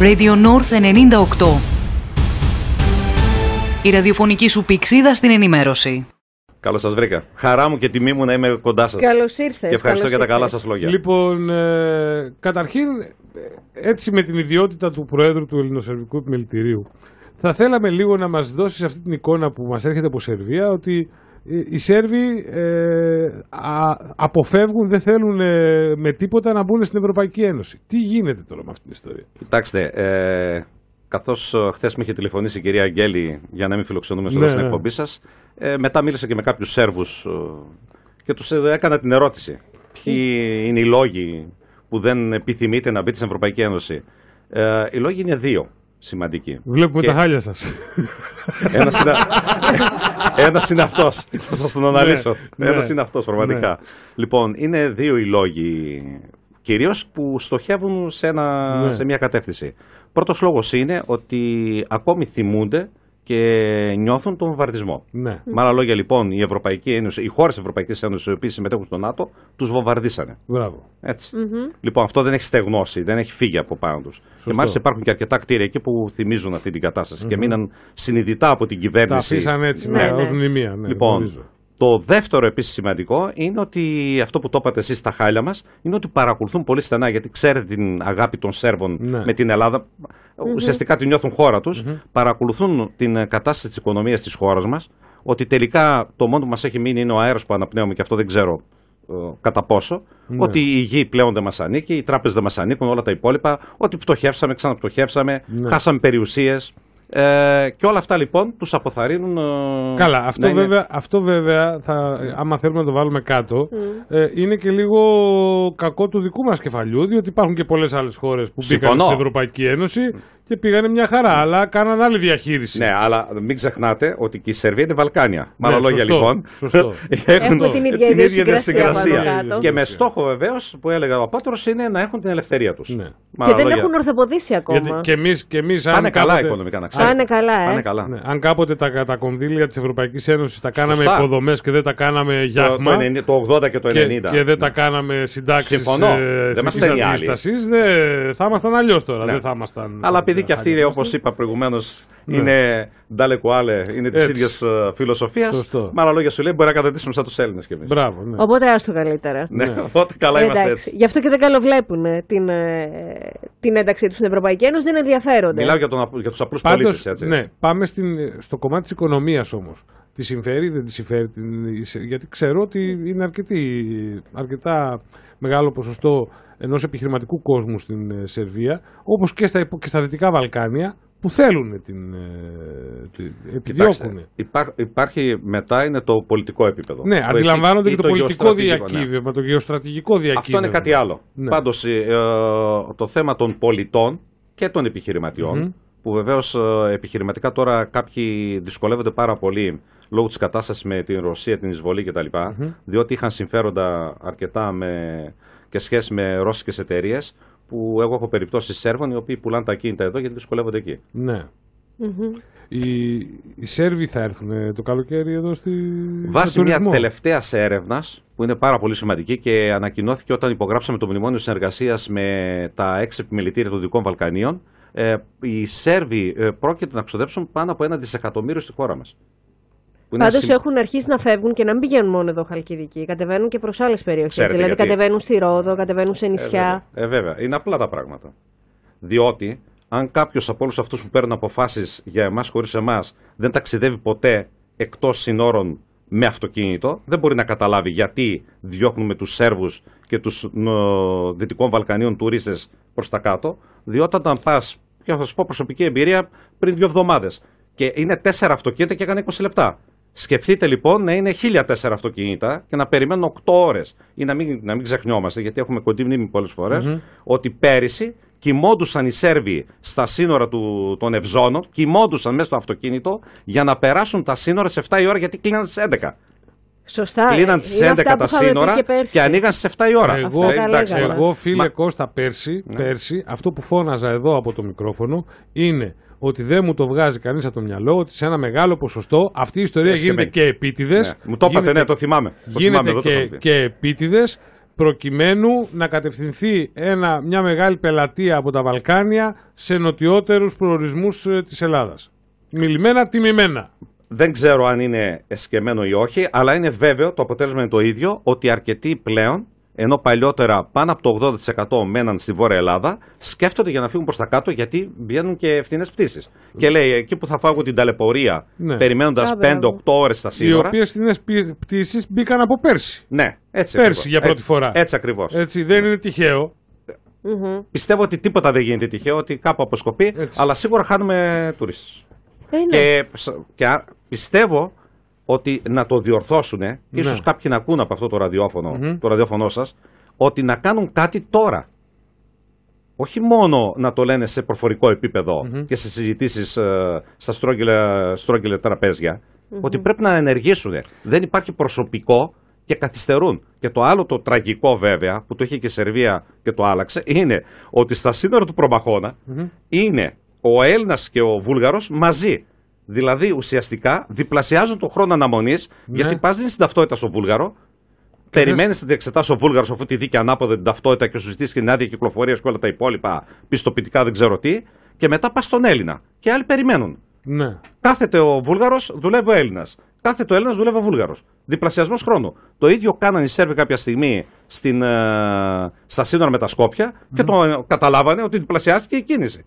Radio North 98. Η ραδιοφωνική σου πηξίδα στην ενημέρωση. Καλώς σας βρήκα. Χαρά μου και τιμή μου να είμαι κοντά σας. Καλώς ήρθατε. Και ευχαριστώ για τα καλά σας λόγια. Λοιπόν, ε, καταρχήν, ε, έτσι με την ιδιότητα του Προέδρου του Ελληνοσερβικού Επιμελητηρίου, θα θέλαμε λίγο να μας δώσεις αυτή την εικόνα που μας έρχεται από Σερβία ότι ε, οι Σέρβοι ε, αποφεύγουν, δεν θέλουν ε, με τίποτα να μπουν στην Ευρωπαϊκή Ένωση. Τι γίνεται τώρα με αυτή την ιστορία. Κοιτάξτε, ε, καθώς ε, χθες με είχε τηλεφωνήσει η κυρία Αγγέλη για να μην φιλοξενούμε ναι, στην ναι. εκπομπή σας, ε, μετά μίλησα και με κάποιους Σέρβους και τους έκανα την ερώτηση. Ποιοι ναι. είναι οι λόγοι που δεν επιθυμείτε να μπείτε στην Ευρωπαϊκή Ένωση. Ε, οι λόγοι είναι δύο σημαντικοί. Βλέπουμε τα χάλια σας. Ένα είναι... Ένας είναι αυτός. Θα σας τον αναλύσω. Ναι, ναι. Ένας είναι αυτός, πραγματικά. Ναι. Λοιπόν, είναι δύο οι λόγοι κυρίως που στοχεύουν σε, ένα, σε μια κατεύθυνση. Πρώτος λόγος είναι ότι ακόμη θυμούνται και νιώθουν τον βομβαρδισμό. Ναι. Με άλλα λόγια, λοιπόν, η Ευρωπαϊκή Ένωση, οι χώρες της Ευρωπαϊκής Ένωσης, οι οποίες συμμετέχουν στο ΝΑΤΟ, τους βομβαρδίσανε. Μπράβο. Έτσι. Mm -hmm. Λοιπόν, αυτό δεν έχει στεγνώσει, δεν έχει φύγει από πάνω τους. Και μάλιστα υπάρχουν και αρκετά κτίρια εκεί που θυμίζουν αυτή την κατάσταση και μείναν συνειδητά από την κυβέρνηση. Τα αφήσαν έτσι, ναι, ναι, μνημεία, ναι, λοιπόν, το δεύτερο επίσης σημαντικό είναι ότι αυτό που το είπατε εσείς στα χάλια μας είναι ότι παρακολουθούν πολύ στενά γιατί ξέρετε την αγάπη των Σέρβων ναι. με την Ελλάδα. Mm-hmm. Ουσιαστικά την νιώθουν χώρα τους. mm Παρακολουθούν την κατάσταση της οικονομίας της χώρας μας. Ότι τελικά το μόνο που μας έχει μείνει είναι ο αέρας που αναπνέουμε και αυτό δεν ξέρω ε, κατά πόσο. Ναι. Ότι η γη πλέον δεν μας ανήκει, οι τράπεζες δεν μας ανήκουν, όλα τα υπόλοιπα. Ότι πτωχεύσαμε, ξαναπτωχεύσαμε, ναι. χάσαμε περιουσίες. Ε, και όλα αυτά λοιπόν τους αποθαρρύνουν. Ε, Καλά, αυτό, βέβαια, αυτό βέβαια, θα, άμα θέλουμε να το βάλουμε κάτω, ε, είναι και λίγο κακό του δικού μας κεφαλιού, διότι υπάρχουν και πολλές άλλες χώρες που μπήκαν στην Ευρωπαϊκή Ένωση και πήγανε μια χαρά, αλλά κάναν άλλη διαχείριση. Ναι, αλλά μην ξεχνάτε ότι και η Σερβία είναι Βαλκάνια. Ναι, με άλλα λόγια λοιπόν. Σωστό. έχουν Έχουμε την ίδια την ίδια συγκρασία. Και με στόχο βεβαίως που έλεγα ο Απότρο είναι να έχουν την ελευθερία τους. Ναι. Και δεν έχουν ορθοποδήσει ακόμα. Γιατί και εμείς. Και εμείς, αν Πάνε καλά οικονομικά να ξέρετε. Πάνε καλά. Ε. καλά. Ναι. Αν κάποτε τα, τα κονδύλια της Ευρωπαϊκής Ένωσης τα κάναμε υποδομές και δεν τα κάναμε γιάχμα. Το 80 και το 90. Και δεν τα κάναμε συντάξεις. Συμφωνώ. Ε, ναι. Δεν Θα ήμασταν αλλιώς τώρα. Δεν θα γιατί και αυτή, όπως είπα προηγουμένως, ναι. είναι ντάλε κουάλε, είναι της ίδιας ε, φιλοσοφίας. Με άλλα λόγια σου λέει, μπορεί να κατατήσουμε σαν τους Έλληνες κι εμείς. Ναι. Οπότε άστο καλύτερα. Ναι, ναι, οπότε καλά Γι' αυτό και δεν καλοβλέπουν ε, την, ε, την ένταξή τους στην Ευρωπαϊκή Ένωση, δεν ενδιαφέρονται. Μιλάω για, τον, για τους απλούς πολίτε. Ναι, πάμε στην, στο κομμάτι της οικονομίας όμως τη συμφέρει, δεν τη συμφέρει, γιατί ξέρω ότι είναι αρκετή, αρκετά μεγάλο ποσοστό ενός επιχειρηματικού κόσμου στην ε, Σερβία, όπως και στα, και στα Δυτικά Βαλκάνια, που θέλουν την, ε, την επιδιώκουν. υπάρχει μετά είναι το πολιτικό επίπεδο. Ναι, αντιλαμβάνονται και το, πολιτικό ναι. διακύβευμα, ναι. το γεωστρατηγικό διακύβευμα. Αυτό είναι κάτι άλλο. Ναι. Ε, το θέμα των πολιτών και των επιχειρηματιων που βεβαίως επιχειρηματικά τώρα κάποιοι δυσκολεύονται πάρα πολύ λόγω της κατάστασης με την Ρωσία, την εισβολή κτλ. Mm-hmm. Διότι είχαν συμφέροντα αρκετά με, και σχέση με ρώσικες εταιρείες που εγώ έχω περιπτώσεις Σέρβων οι οποίοι πουλάνε τα κίνητα εδώ γιατί δυσκολεύονται εκεί. Ναι. Mm-hmm. Οι, οι Σέρβοι θα έρθουν ε, το καλοκαίρι εδώ στη. Βάσει μια τελευταίας έρευνας που είναι πάρα πολύ σημαντική και ανακοινώθηκε όταν υπογράψαμε το μνημόνιο συνεργασίας με τα έξι επιμελητήρια των Δυτικών Βαλκανίων. Ε, οι Σέρβοι ε, πρόκειται να ξοδέψουν πάνω από ένα δισεκατομμύριο στη χώρα μας. Πάντω έχουν αρχίσει να φεύγουν και να μην πηγαίνουν μόνο εδώ Χαλκιδική. Κατεβαίνουν και προς άλλες περιοχές. Δηλαδή γιατί... κατεβαίνουν στη Ρόδο, κατεβαίνουν σε ε, νησιά. Ε, βέβαια. Είναι απλά τα πράγματα. Διότι αν κάποιος από όλους αυτούς που παίρνουν αποφάσεις για εμάς χωρίς εμάς δεν ταξιδεύει ποτέ εκτός συνόρων με αυτοκίνητο, δεν μπορεί να καταλάβει γιατί διώχνουμε τους Σέρβους και τους Δυτικών Βαλκανίων τουρίστες προς τα κάτω. Διότι όταν πας, και θα σα πω προσωπική εμπειρία, πριν δύο εβδομάδες. Και είναι τέσσερα αυτοκίνητα και έκανε 20 λεπτά. Σκεφτείτε λοιπόν να είναι 1004 αυτοκίνητα και να περιμένουν 8 ώρες. Ή να μην, να μην ξεχνιόμαστε, γιατί έχουμε κοντή μνήμη πολλές φορές, mm -hmm. ότι πέρυσι κοιμόντουσαν οι Σέρβοι στα σύνορα του, των Ευζώνων, κοιμόντουσαν μέσα στο αυτοκίνητο για να περάσουν τα σύνορα σε 7 η ώρα, γιατί κλείναν στι 11. Σωστά. Κλείναν τι 11 τα σύνορα και, και ανοίγαν στι 7 η ώρα. Εγώ, εντάξει, εγώ φίλε Μα... Κώστα, πέρσι, ναι. πέρσι, αυτό που φώναζα εδώ από το μικρόφωνο είναι ότι δεν μου το βγάζει κανείς από το μυαλό ότι σε ένα μεγάλο ποσοστό αυτή η ιστορία γίνεται και επίτηδες. Ναι. Μου το είπατε, ναι, το θυμάμαι. Το θυμάμαι, και, εδώ και επίτηδες προκειμένου να κατευθυνθεί ένα, μια μεγάλη πελατεία από τα Βαλκάνια σε νοτιότερους προορισμούς ε, της Ελλάδας. Μιλημένα, τιμημένα. Δεν ξέρω αν είναι εσκεμμένο ή όχι, αλλά είναι βέβαιο, το αποτέλεσμα είναι το ίδιο, ότι αρκετοί πλέον ενώ παλιότερα πάνω από το 80% μέναν στη Βόρεια Ελλάδα, σκέφτονται για να φύγουν προς τα κάτω γιατί βγαίνουν και φθηνέ πτήσει. Και λέει, εκεί που θα φάγω την ταλαιπωρία, ναι. περιμένοντας 5-8 ώρες στα σύνορα. Οι οποίε φθηνέ πτήσει μπήκαν από πέρσι. Ναι, έτσι. Πέρσι ακριβώς. για πρώτη φορά. Έτσι, ακριβώς. Έτσι, δεν είναι Πιστεύω ότι τίποτα δεν γίνεται τυχαίο, ότι κάπου αποσκοπεί, αλλά σίγουρα χάνουμε τουρίστε. Ναι. Και, και πιστεύω ότι να το διορθώσουν, ναι. ίσως κάποιοι να ακούνε από αυτό το ραδιόφωνο, mm το ραδιόφωνο σας, ότι να κάνουν κάτι τώρα. Όχι μόνο να το λένε σε προφορικό επίπεδο και σε συζητήσεις ε, στα στρόγγυλα, τραπέζια, ότι πρέπει να ενεργήσουν. Δεν υπάρχει προσωπικό και καθυστερούν. Και το άλλο το τραγικό βέβαια, που το είχε και η Σερβία και το άλλαξε, είναι ότι στα σύνορα του Προμαχώνα είναι ο Έλληνας και ο Βούλγαρος μαζί. Δηλαδή ουσιαστικά διπλασιάζουν τον χρόνο αναμονής ναι. γιατί πας δίνεις την ταυτότητα στον Βούλγαρο. Περιμένεις να την εξετάσει ο Βούλγαρος αφού τη δίκη ανάποδα την ταυτότητα και σου ζητήσει την άδεια κυκλοφορίας και όλα τα υπόλοιπα πιστοποιητικά δεν ξέρω τι. Και μετά πας στον Έλληνα. Και άλλοι περιμένουν. Ναι. Κάθεται ο Βούλγαρος, δουλεύει ο Έλληνας. Κάθεται ο Έλληνας, δουλεύει ο Βούλγαρος. Διπλασιασμός χρόνου. Το ίδιο κάναν οι Σέρβοι κάποια στιγμή στην, ε, στα σύνορα με τα Σκόπια mm. και ναι. το καταλάβανε ότι διπλασιάστηκε η κίνηση.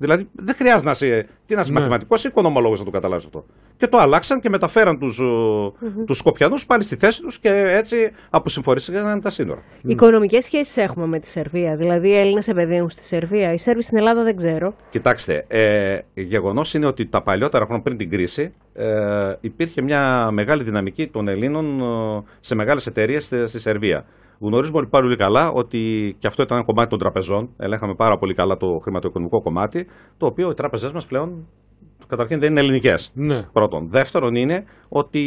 Δηλαδή δεν χρειάζεται να είσαι, τι να είσαι ναι. μαθηματικός, ή οικονομολόγος να το καταλάβεις αυτό. Και το αλλάξαν και μεταφέραν τους mm-hmm. τους Σκοπιανούς πάλι στη θέση τους και έτσι αποσυμφορήθηκαν τα σύνορα. Οικονομικές Οικονομικές σχέσεις έχουμε με τη Σερβία. Δηλαδή οι Έλληνες επενδύουν στη Σερβία. Οι Σέρβοι στην Ελλάδα δεν ξέρω. Κοιτάξτε, ε, γεγονός είναι ότι τα παλιότερα χρόνια πριν την κρίση ε, υπήρχε μια μεγάλη δυναμική των Ελλήνων ε, σε μεγάλες εταιρείες στη Σερβία. Γνωρίζουμε όλοι πάρα πολύ καλά ότι και αυτό ήταν ένα κομμάτι των τραπεζών. Ελέγχαμε πάρα πολύ καλά το χρηματοοικονομικό κομμάτι, το οποίο οι τράπεζές μας πλέον καταρχήν δεν είναι ελληνικές. Ναι. Πρώτον. Δεύτερον είναι ότι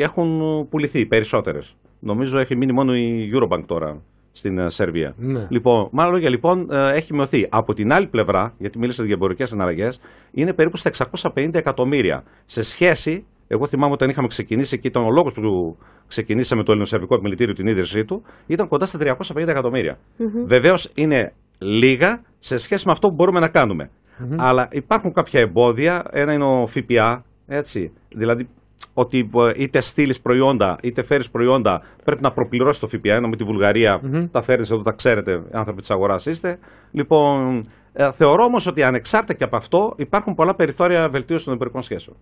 έχουν πουληθεί περισσότερες. Νομίζω έχει μείνει μόνο η Eurobank τώρα στην ε, Σερβία. Ναι. Λοιπόν, μάλλον λόγια λοιπόν ε, έχει μειωθεί. Από την άλλη πλευρά, γιατί μίλησα για εμπορικές συναλλαγέ, είναι περίπου στα 650 εκατομμύρια σε σχέση εγώ θυμάμαι όταν είχαμε ξεκινήσει και ήταν ο λόγος που ξεκινήσαμε το Ελληνοσερβικό Επιμελητήριο την ίδρυσή του, ήταν κοντά στα 350 εκατομμύρια. Mm Βεβαίως είναι λίγα σε σχέση με αυτό που μπορούμε να κάνουμε. Αλλά υπάρχουν κάποια εμπόδια. Ένα είναι ο ΦΠΑ, έτσι. Δηλαδή, ότι ε, είτε στείλεις προϊόντα είτε φέρεις προϊόντα, πρέπει να προπληρώσεις το ΦΠΑ. Ενώ με τη Βουλγαρία mm τα φέρνεις εδώ, τα ξέρετε, άνθρωποι της αγοράς είστε. Λοιπόν, ε, θεωρώ όμως ότι ανεξάρτητα και από αυτό υπάρχουν πολλά περιθώρια βελτίωσης των εμπορικών σχέσεων.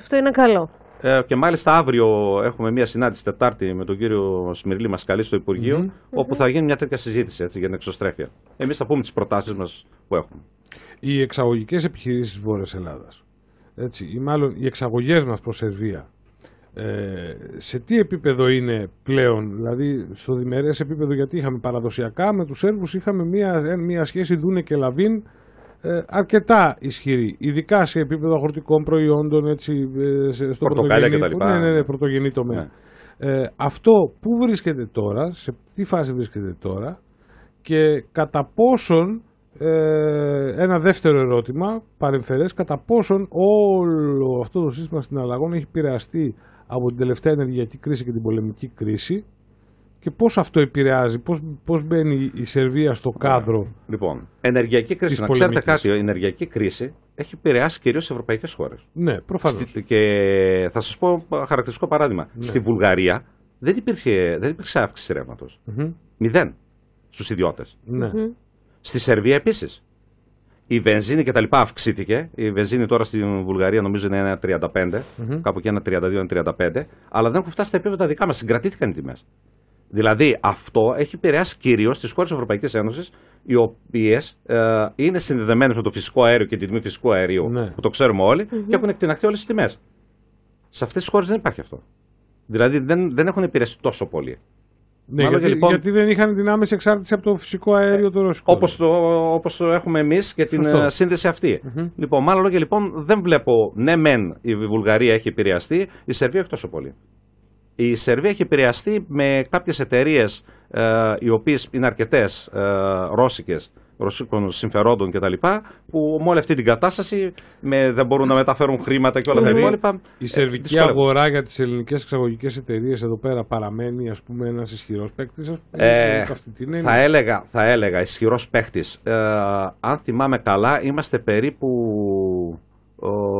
Αυτό είναι καλό. Ε, και μάλιστα αύριο έχουμε μια συνάντηση Τετάρτη με τον κύριο Σμυρλή Μασκαλή στο Υπουργείο, όπου θα γίνει μια τέτοια συζήτηση έτσι, για την εξωστρέφεια. Εμείς θα πούμε τις προτάσεις μας που έχουμε. Οι εξαγωγικές επιχειρήσεις Βόρειας Ελλάδας. ή μάλλον οι εξαγωγές μας προς Σερβία ε, σε τι επίπεδο είναι πλέον, δηλαδή στο διμερές επίπεδο, γιατί είχαμε παραδοσιακά με τους Σέρβους είχαμε μια, ε, μια σχέση Δούνε και Λαβίν ε, αρκετά ισχυρή, ειδικά σε επίπεδο αγροτικών προϊόντων, έτσι, ε, στο τα κτλ. Ναι, ναι, ναι, πρωτογενή τομέα. Ναι. Ε, αυτό που βρίσκεται τώρα, σε τι φάση βρίσκεται τώρα και κατά πόσον ε, ένα δεύτερο ερώτημα, παρεμφερές, κατά πόσον όλο αυτό το σύστημα συναλλαγών έχει επηρεαστεί από την τελευταία ενεργειακή κρίση και την πολεμική κρίση και πώς αυτό επηρεάζει, πώς, πώς μπαίνει η Σερβία στο ναι. κάδρο Λοιπόν, ενεργειακή κρίση, να ξέρετε κάτι, η ενεργειακή κρίση έχει επηρεάσει κυρίως τις ευρωπαϊκές χώρες. Ναι, προφανώς. και θα σας πω χαρακτηριστικό παράδειγμα. Ναι. Στη Βουλγαρία δεν υπήρχε, δεν υπηρχε αύξηση ρεύματος. Μηδέν στους ιδιώτες. Ναι. Στη Σερβία επίσης. Η βενζίνη και τα λοιπά αυξήθηκε. Η βενζίνη τώρα στην Βουλγαρία νομίζω είναι 1,35, κάπου και 1,32-1,35, αλλά δεν έχουν φτάσει στα επίπεδα δικά μας. Συγκρατήθηκαν οι τιμές. Δηλαδή αυτό έχει επηρεάσει κυρίως τις χώρες Ευρωπαϊκής Ένωσης, οι οποίες ε, είναι συνδεδεμένες με το φυσικό αέριο και την τιμή φυσικού αερίου, ναι. που το ξέρουμε και έχουν εκτιναχθεί όλες τις τιμές. Σε αυτές τις χώρες δεν υπάρχει αυτό. Δηλαδή δεν, δεν έχουν επηρεαστεί τόσο πολύ. Ναι, μάλλον γιατί, λοιπόν... γιατί, δεν είχαν την άμεση εξάρτηση από το φυσικό αέριο ε, του. ρωσικό. Όπως το, όπως το έχουμε εμείς και την συνδεση σύνδεση αυτή. Mm-hmm. Λοιπόν, μάλλον λόγια λοιπόν δεν βλέπω, ναι μεν η Βουλγαρία έχει επηρεαστεί, η Σερβία όχι τόσο πολύ. Η Σερβία έχει επηρεαστεί με κάποιες εταιρείες ε, οι οποίες είναι αρκετές ε, ρώσικες ρωσικών συμφερόντων κτλ. που με όλη αυτή την κατάσταση με, δεν μπορούν να μεταφέρουν χρήματα και όλα τα δηλαδή, υπόλοιπα. Η ε, σερβική αγορά για τις ελληνικές εξαγωγικές εταιρείες εδώ πέρα παραμένει ας πούμε ένας ισχυρός παίκτης. Ε, θα, έλεγα, θα έλεγα ισχυρός παίκτης. Ε, αν θυμάμαι καλά, είμαστε περίπου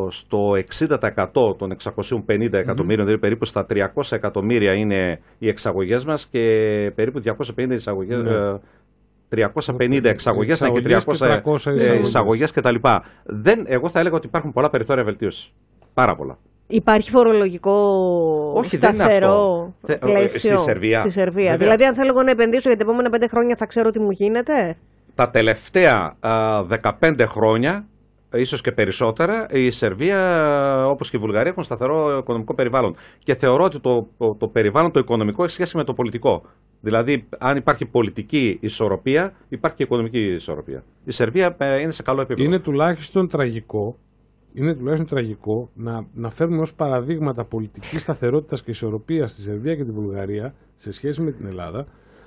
στο 60% των 650 εκατομμυριων δηλαδή περίπου στα 300 εκατομμύρια είναι οι εξαγωγές μας και περίπου 250 ναι. εξαγωγές ε, 350 εξαγωγέ, να και 300 ε, ε, εισαγωγές κτλ. εγώ θα έλεγα ότι υπάρχουν πολλά περιθώρια βελτίωσης. Πάρα πολλά. Υπάρχει φορολογικό Όχι, σταθερό ε, πλαίσιο στη Σερβία. Δηλαδή, αν θέλω να επενδύσω για τα επόμενα 5 χρόνια, θα ξέρω τι μου γίνεται. Τα τελευταία α, 15 χρόνια ίσως και περισσότερα, η Σερβία όπως και η Βουλγαρία έχουν σταθερό οικονομικό περιβάλλον. Και θεωρώ ότι το, το, περιβάλλον το οικονομικό έχει σχέση με το πολιτικό. Δηλαδή, αν υπάρχει πολιτική ισορροπία, υπάρχει και οικονομική ισορροπία. Η Σερβία ε, είναι σε καλό επίπεδο. Είναι τουλάχιστον τραγικό, είναι τουλάχιστον τραγικό να, να φέρνουμε ως παραδείγματα πολιτικής σταθερότητας και ισορροπίας στη Σερβία και τη Βουλγαρία σε σχέση με την Ελλάδα.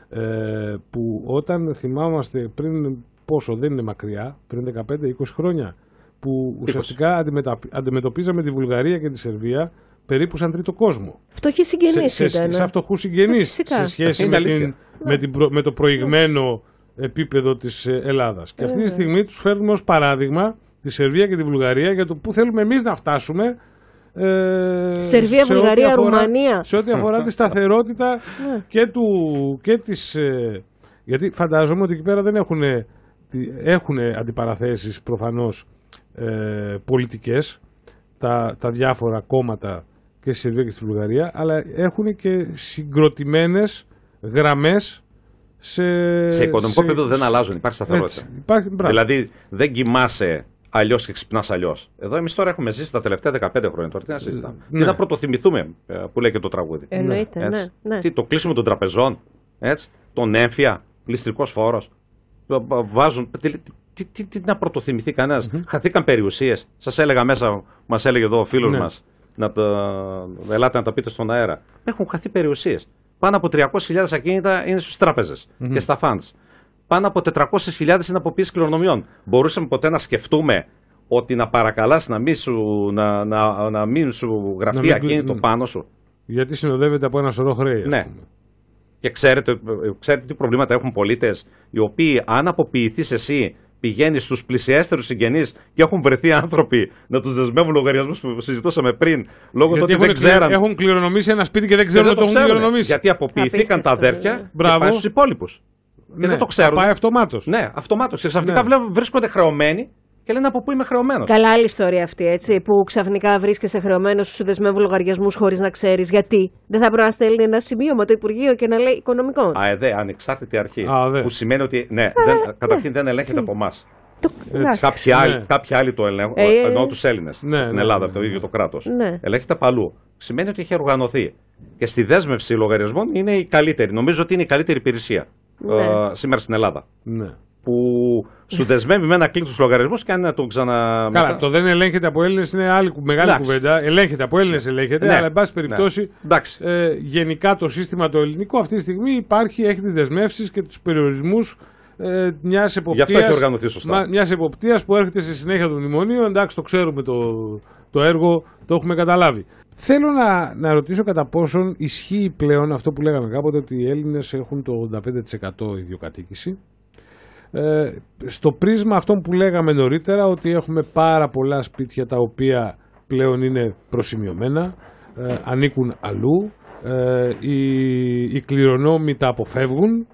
Ε, που όταν θυμάμαστε πριν πόσο δεν είναι μακριά, πριν 15-20 χρόνια, που ουσιαστικά αντιμετωπίζαμε τη Βουλγαρία και τη Σερβία περίπου σαν τρίτο κόσμο. Φτωχοί συγγενείς. Σε, σε, σαν φτωχούς συγγενείς ε, σε σχέση με, την, με, την με, το προηγμένο επίπεδο της ε, Ελλάδας. Και αυτή τη ε. στιγμή τους φέρνουμε ως παράδειγμα τη Σερβία και τη Βουλγαρία για το πού θέλουμε εμείς να φτάσουμε ε, Σερβία, σε Βουλγαρία, αφορά, Ρουμανία. Σε ό,τι αφορά τη σταθερότητα ναι. και, του, και της... Ε, γιατί φαντάζομαι ότι εκεί πέρα δεν έχουν, έχουν αντιπαραθέσεις προφανώς ε, πολιτικές τα, τα διάφορα κόμματα και στη Σερβία και στη Βουλγαρία αλλά έχουν και συγκροτημένες γραμμές σε, σε οικονομικό επίπεδο δεν αλλάζουν, υπάρχει σταθερότητα. δηλαδή δεν κοιμάσαι αλλιώς και ξυπνάς αλλιώς. Εδώ εμείς τώρα έχουμε ζήσει τα τελευταία 15 χρόνια. Τώρα τι να συζητάμε. να ναι. πρωτοθυμηθούμε ε, που λέει και το τραγούδι. Ναι, ναι. Τι, το κλείσιμο των τραπεζών, έτσι, τον έμφυα, πληστρικό φόρο. Βάζουν. Τι, τι, τι, τι να πρωτοθυμηθεί κανένας. Mm-hmm. Χαθήκαν περιουσίες. Σας έλεγα μέσα, μας έλεγε εδώ ο φίλος ναι. μας, να ελάτε να τα πείτε στον αέρα. Έχουν χαθεί περιουσίες. Πάνω από 300.000 ακίνητα είναι στι τραπεζε και στα funds. Πάνω από 400.000 είναι αποποίηση κληρονομιών. Μπορούσαμε ποτέ να σκεφτούμε ότι να παρακαλάς να μην σου, να, να, να μην σου γραφτεί ακίνητο πάνω σου. Γιατί συνοδεύεται από ένα σωρό χρέη. Ναι. Και ξέρετε, ε, ε, ξέρετε τι προβλήματα έχουν πολίτες οι οποίοι, αν αποποιηθείς εσύ πηγαίνει στους πλησιέστερους συγγενείς και έχουν βρεθεί άνθρωποι να τους δεσμεύουν λογαριασμούς που συζητούσαμε πριν. Λόγω του ότι δεν ξέραν. Έχουν κληρονομήσει ένα σπίτι και δεν ξέρουν ότι το, έχουν κληρονομήσει. Γιατί αποποιηθήκαν τα αδέρφια και πάει στους υπόλοιπους. Ναι, δεν το ξέρουν. Πάει αυτομάτως. Ναι, αυτομάτως. ξαφνικά ναι. βρίσκονται χρεωμένοι και λένε από πού είμαι χρεωμένος. Καλά, άλλη ιστορία αυτή, έτσι. Που ξαφνικά βρίσκεσαι χρεωμένος στου δεσμεύου λογαριασμούς χωρίς να ξέρεις γιατί. Δεν θα πρέπει να στέλνει ένα σημείωμα το Υπουργείο και να λέει οικονομικό. Α, ε, δε, ανεξάρτητη αρχή. Α, Που σημαίνει ότι. Ναι, Α, δεν, ναι. καταρχήν δεν ελέγχεται από εμάς. Το... Κάποιοι, άλλοι, ναι. κάποιοι άλλοι το ελέγχουν. Ε, ε εννοώ τους Έλληνες. Ναι, ναι, στην ναι, Ελλάδα, ναι. το ίδιο το κράτος. Ναι. Ελέγχεται παλού. Σημαίνει ότι έχει οργανωθεί. Και στη δέσμευση λογαριασμών είναι η καλύτερη. Νομίζω ότι είναι η καλύτερη υπηρεσία ε, σήμερα στην Ελλάδα. Ναι που σου δεσμεύει με ένα κλικ του λογαριασμούς και αν να τον ξανα. Καλά, το δεν ελέγχεται από Έλληνες είναι άλλη μεγάλη κουβέντα. Ελέγχεται από Έλληνες, ελέγχεται, ναι. αλλά εν πάση ναι. περιπτώσει ε, γενικά το σύστημα το ελληνικό αυτή τη στιγμή υπάρχει, έχει τις δεσμεύσεις και τους περιορισμούς ε, μιας εποπτεία που έρχεται σε συνέχεια του μνημονίου. Εντάξει, το ξέρουμε το, το έργο, το έχουμε καταλάβει. Θέλω να, να ρωτήσω κατά πόσον ισχύει πλέον αυτό που λέγαμε κάποτε ότι οι Έλληνες έχουν το 85% ιδιοκατοίκηση ε, στο πρίσμα αυτό που λέγαμε νωρίτερα ότι έχουμε πάρα πολλά σπίτια τα οποία πλέον είναι προσημειωμένα, ε, ανήκουν αλλού, ε, οι, οι κληρονόμοι τα αποφεύγουν,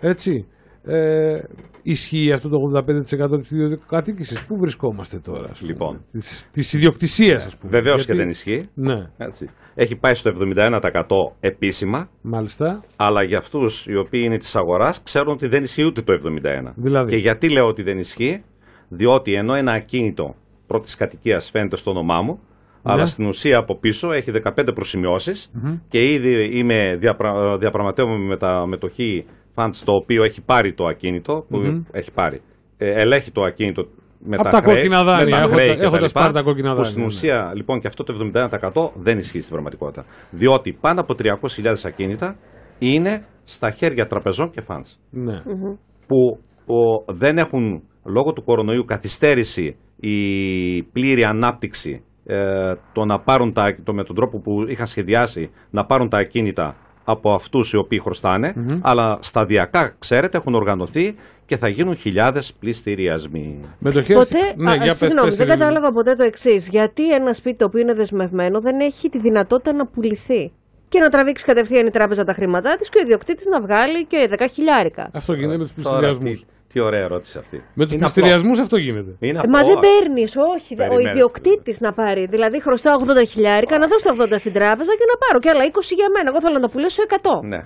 έτσι. Ε, ισχύει αυτό το 85% τη ιδιοκατοίκηση. Πού βρισκόμαστε τώρα, λοιπόν. Της ιδιοκτησίας, ας πούμε. Βεβαίως Γιατί... και δεν ισχύει. Ναι. Έτσι. Έχει πάει στο 71% επίσημα. Μάλιστα. Αλλά για αυτούς οι οποίοι είναι της αγοράς ξέρουν ότι δεν ισχύει ούτε το 71%. Δηλαδή. Και γιατί λέω ότι δεν ισχύει, διότι ενώ ένα ακίνητο πρώτης κατοικίας φαίνεται στο όνομά μου, ναι. αλλά στην ουσία από πίσω έχει 15 προσημειώσει και ήδη είμαι διαπρα... διαπραγματεύομαι με, τα... μετοχή funds το οποίο έχει πάρει το ακινητο mm έχει πάρει, ε, ελέγχει το ακίνητο με από τα, κόκκινα δάνεια. έχοντας πάρει τα, κόκκινα δάνεια. στην ναι. ουσία λοιπόν και αυτό το 71% δεν ισχύει στην πραγματικότητα. Διότι πάνω από 300.000 ακίνητα είναι στα χέρια τραπεζών και φαντς. Ναι. Που δεν έχουν λόγω του κορονοϊού καθυστέρηση η πλήρη ανάπτυξη ε, το τα, το, με τον τρόπο που είχαν σχεδιάσει να πάρουν τα ακίνητα από αυτούς οι οποίοι χρωστάνε, mm -hmm. αλλά σταδιακά, ξέρετε, έχουν οργανωθεί και θα γίνουν χιλιάδες πληστηριασμοί. Ποτέ... Ναι, συγγνώμη, πες, δεν κατάλαβα ποτέ το εξής. Γιατί ένας σπίτι το οποίο είναι δεσμευμένο δεν έχει τη δυνατότητα να πουληθεί και να τραβήξει κατευθείαν η τράπεζα τα χρήματά της και ο ιδιοκτήτης να βγάλει και 10 χιλιάρικα. Αυτό γίνεται με τους πληστηριασμούς. Τι ωραία ερώτηση αυτή. Με τους πληστηριασμού αυτό γίνεται. Ε, μα δεν παίρνεις, όχι. Ο ιδιοκτήτης να πάρει. Δηλαδή, χρωστάω 80.000 χιλιάρικα, να δώσω 80 στην τράπεζα και να πάρω και άλλα 20 για μένα. Εγώ θέλω να πουλήσω 100. Ναι.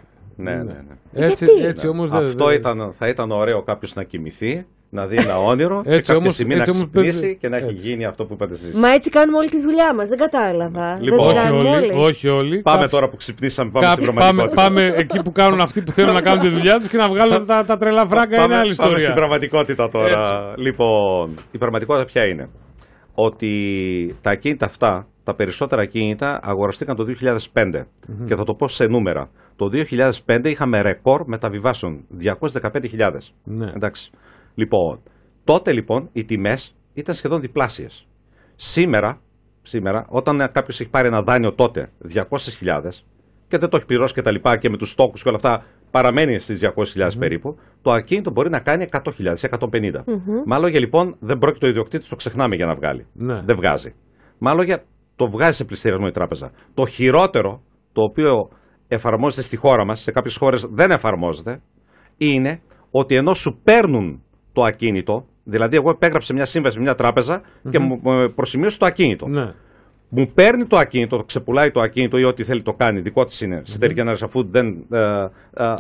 Ναι, ναι, ναι, ναι. Ε, Έτσι, έτσι ναι. όμως δεν. Αυτό ήταν, θα ήταν ωραίο κάποιος να κοιμηθεί, να δει ένα όνειρο και κάποια όμως, στιγμή να ξυπνήσει και να έχει γίνει αυτό που είπατε εσείς Μα έτσι κάνουμε όλη τη δουλειά μας. Δεν κατάλαβα. Λοιπόν, δεν όχι, όλοι, όχι Πάμε τώρα που ξυπνήσαμε, πάμε στην πραγματικότητα. Πάμε, εκεί που κάνουν αυτοί που θέλουν να κάνουν τη δουλειά τους και να βγάλουν τα, τα τρελά φράγκα. είναι άλλη ιστορία. Πάμε στην πραγματικότητα τώρα. Λοιπόν, η πραγματικότητα ποια είναι. Ότι τα ακίνητα αυτά, τα περισσότερα ακίνητα αγοραστήκαν το 2005 και θα το πω σε νούμερα. Το 2005 είχαμε ρεκόρ μεταβιβάσεων, 215.000. Ναι. Εντάξει. Λοιπόν, τότε λοιπόν οι τιμές ήταν σχεδόν διπλάσιες. Σήμερα, σήμερα όταν κάποιος έχει πάρει ένα δάνειο τότε 200.000 και δεν το έχει πληρώσει και τα λοιπά και με τους στόχους και όλα αυτά παραμένει στις 200.000 περίπου, το ακίνητο μπορεί να κάνει 100.000, 150. Μάλλον για λοιπόν δεν πρόκειται ο ιδιοκτήτης, το ξεχνάμε για να βγάλει. Ναι. Δεν βγάζει. Μάλλον για το βγάζει σε πληστηριασμό η τράπεζα. Το χειρότερο, το οποίο εφαρμόζεται στη χώρα μας, σε κάποιες χώρες δεν εφαρμόζεται, είναι ότι ενώ σου παίρνουν το ακίνητο, δηλαδή εγώ επέγραψε μια σύμβαση με μια τράπεζα και μου ε, προσημείωσε το ακίνητο. Ναι. Μου παίρνει το ακίνητο, το ξεπουλάει το ακίνητο ή ό,τι θέλει το κάνει, δικό της είναι. Mm Στην τελική ανάλυση, αφού δεν. Ε, ε,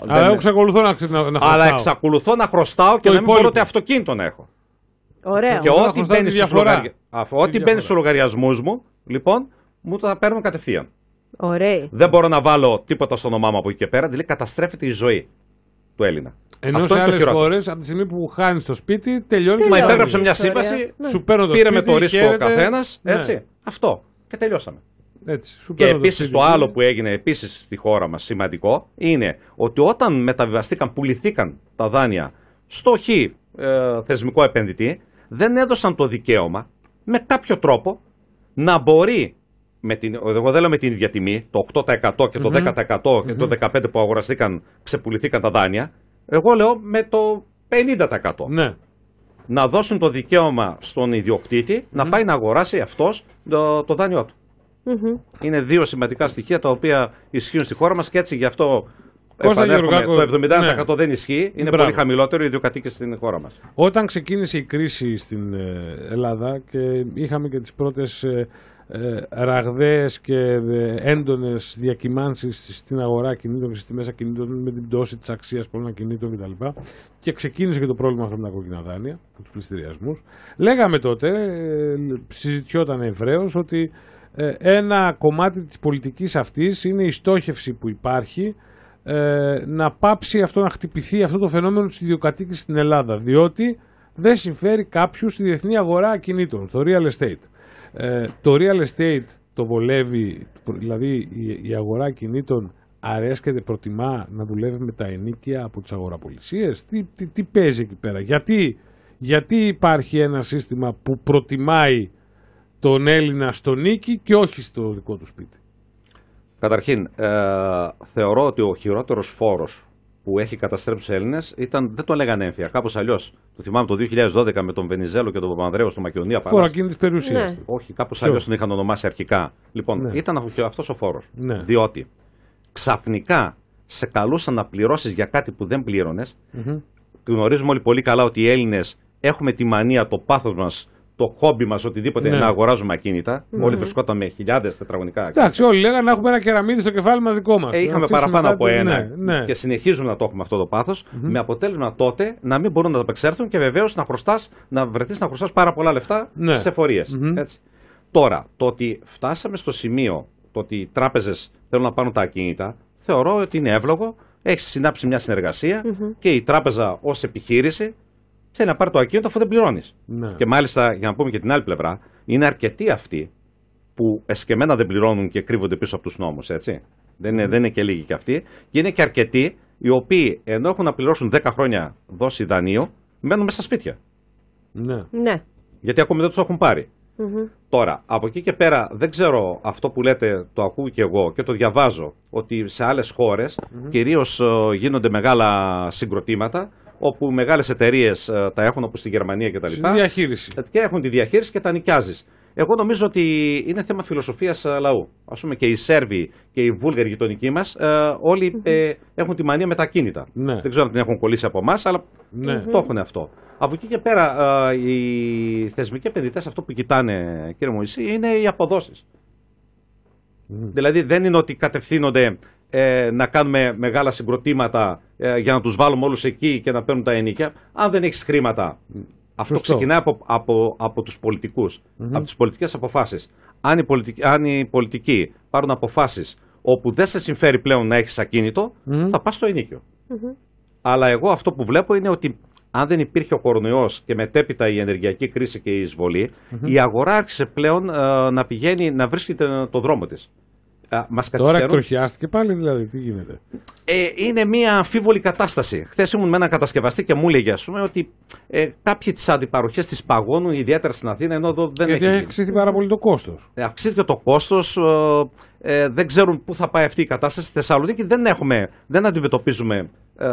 Αλλά εξακολουθώ να, να, Αλλά εξακολουθώ να χρωστάω και να μην μπορώ ότι αυτοκίνητο να έχω. Ωραία. Και ό,τι μπαίνει στους λογαριασμούς μου, λοιπόν, μου το παίρνουν κατευθείαν. Ωραία. Δεν μπορώ να βάλω τίποτα στο όνομά μου από εκεί και πέρα. Δηλαδή καταστρέφεται η ζωή του Έλληνα. Ενώ σε άλλε χώρες, από τη στιγμή που χάνεις το σπίτι, τελειώνεις. Μα υπέγραψε μια σύμβαση, ναι. σου παίρνω το πήρε με το ρίσκο ο καθένας. Ναι. Αυτό. Και τελειώσαμε. Έτσι, σου και επίση το, άλλο που έγινε επίσης στη χώρα μας σημαντικό είναι ότι όταν μεταβιβαστήκαν, πουληθήκαν τα δάνεια στο χ ε, θεσμικό επενδυτή, δεν έδωσαν το δικαίωμα με κάποιο τρόπο να μπορεί με την, εγώ δεν λέω με την ίδια τιμή, το 8% και το 10% και το 15% που αγοραστήκαν, ξεπουληθήκαν τα δάνεια. Εγώ λέω με το 50%. Ναι. Να δώσουν το δικαίωμα στον ιδιοκτήτη να πάει να αγοράσει αυτός το, το δάνειό του. Είναι δύο σημαντικά στοιχεία τα οποία ισχύουν στη χώρα μας και έτσι γι' αυτό το 70% ναι. δεν ισχύει, είναι πολύ χαμηλότερο οι ιδιοκατοίκοι στην χώρα μας. Όταν ξεκίνησε η κρίση στην ε, Ελλάδα και είχαμε και τις πρώτες ε, ε, ραγδαίες και ε, έντονες διακυμάνσεις στην αγορά κινήτων και στη μέσα κινήτων με την πτώση της αξίας πολλών κινήτων κτλ. Και ξεκίνησε και το πρόβλημα αυτό με τα κόκκινα δάνεια, με τους πληστηριασμούς. Λέγαμε τότε, ε, συζητιόταν ευρέως, ότι ε, ένα κομμάτι της πολιτικής αυτής είναι η στόχευση που υπάρχει να πάψει αυτό, να χτυπηθεί αυτό το φαινόμενο της ιδιοκατοίκησης στην Ελλάδα, διότι δεν συμφέρει κάποιους στη διεθνή αγορά κινήτων, στο real estate. Ε, το real estate το βολεύει, δηλαδή η, αγορά κινήτων αρέσκεται, προτιμά να δουλεύει με τα ενίκια από τις αγοραπολισίες. Τι, τι, τι παίζει εκεί πέρα. Γιατί, γιατί υπάρχει ένα σύστημα που προτιμάει τον Έλληνα στο νίκη και όχι στο δικό του σπίτι. Καταρχήν, ε, θεωρώ ότι ο χειρότερος φόρος που έχει καταστρέψει τους Έλληνες ήταν, δεν το λέγανε έμφυα, κάπως αλλιώς. Το θυμάμαι το 2012 με τον Βενιζέλο και τον Παπανδρέο στο Μακεδονία Φόρο κίνητη περιουσίας. Ναι. Όχι, κάπως αλλιώς τον είχαν ονομάσει αρχικά. Λοιπόν, ναι. ήταν αυτός ο φόρος. Ναι. Διότι ξαφνικά σε καλούσαν να πληρώσεις για κάτι που δεν πλήρωνες. Γνωρίζουμε όλοι πολύ καλά ότι οι Έλληνες έχουμε τη μανία, το πάθος μας το χόμπι μας, οτιδήποτε, ναι. να αγοράζουμε ακίνητα. Mm Όλοι ναι. βρισκόταν με χιλιάδες τετραγωνικά. Εντάξει, όλοι λέγανε να έχουμε ένα κεραμίδι στο κεφάλι μας δικό μας. Ε, είχαμε παραπάνω από ναι, ένα. Και συνεχίζουμε να το έχουμε αυτό το πάθος. Με αποτέλεσμα τότε να μην μπορούν να το απεξέλθουν και βεβαίως να, χρωστάς, να βρεθείς να χρωστάς πάρα πολλά λεφτά ναι. στις εφορίες. Τώρα, το ότι φτάσαμε στο σημείο το ότι οι τράπεζες θέλουν να πάρουν τα ακίνητα, θεωρώ ότι είναι εύλογο. Έχει συνάψει μια συνεργασία και η τράπεζα ως επιχείρηση θέλει να πάρει το ακίνητο αφού δεν πληρώνεις. Ναι. Και μάλιστα, για να πούμε και την άλλη πλευρά, είναι αρκετοί αυτοί που εσκεμμένα δεν πληρώνουν και κρύβονται πίσω από τους νόμους, έτσι. Δεν είναι, ναι. δεν είναι και λίγοι και αυτοί. Και είναι και αρκετοί οι οποίοι ενώ έχουν να πληρώσουν 10 χρόνια δόση δανείο μένουν μέσα στα σπίτια. Ναι. ναι. Γιατί ακόμη δεν τους έχουν πάρει. Mm-hmm. Τώρα, από εκεί και πέρα, δεν ξέρω αυτό που λέτε, το ακούω και εγώ και το διαβάζω, ότι σε άλλες χώρες mm mm-hmm. κυρίως ε, γίνονται μεγάλα συγκροτήματα όπου μεγάλες εταιρείες ε, τα έχουν όπως στη Γερμανία κτλ. Στη διαχείριση. Και έχουν τη διαχείριση και τα νοικιάζεις. Εγώ νομίζω ότι είναι θέμα φιλοσοφίας ε, λαού. Ας πούμε και οι Σέρβοι και οι Βούλγαροι γειτονικοί μας, ε, όλοι έχουν τη μανία με τα κίνητα. Ναι. Δεν ξέρω αν την έχουν κολλήσει από εμάς, αλλά ναι. το έχουν αυτό. Από εκεί και πέρα, οι θεσμικοί επενδυτές αυτό που κοιτάνε, κύριε Μωησί, είναι οι αποδόσεις. Δηλαδή δεν είναι ότι κατευθύνονται ε, να κάνουμε μεγάλα συγκροτήματα ε, για να τους βάλουμε όλους εκεί και να παίρνουν τα ενίκια. Αν δεν έχεις χρήματα, αυτό ξεκινάει από, από, από τους πολιτικούς, από τις πολιτικές αποφάσεις. Αν οι, πολιτικοί, αν οι πάρουν αποφάσεις όπου δεν σε συμφέρει πλέον να έχεις ακίνητο, θα πας στο ενίκιο. Αλλά εγώ αυτό που βλέπω είναι ότι αν δεν υπήρχε ο κορονοϊός και μετέπειτα η ενεργειακή κρίση και η εισβολή, η αγορά άρχισε πλέον ε, να πηγαίνει, να βρίσκεται το δρόμο της. Τώρα εκτροχιάστηκε πάλι δηλαδή, τι γίνεται. Ε, είναι μια αμφίβολη κατάσταση. Χθες ήμουν με έναν κατασκευαστή και μου έλεγε ότι ε, κάποιοι τις αντιπαροχές της παγώνουν, ιδιαίτερα στην Αθήνα, ενώ δεν έχει. αυξήθηκε πάρα πολύ το κόστος. Ε, αυξήθηκε το κόστος, ε, δεν ξέρουν πού θα πάει αυτή η κατάσταση. Στη Θεσσαλονίκη δεν, έχουμε, δεν αντιμετωπίζουμε ε,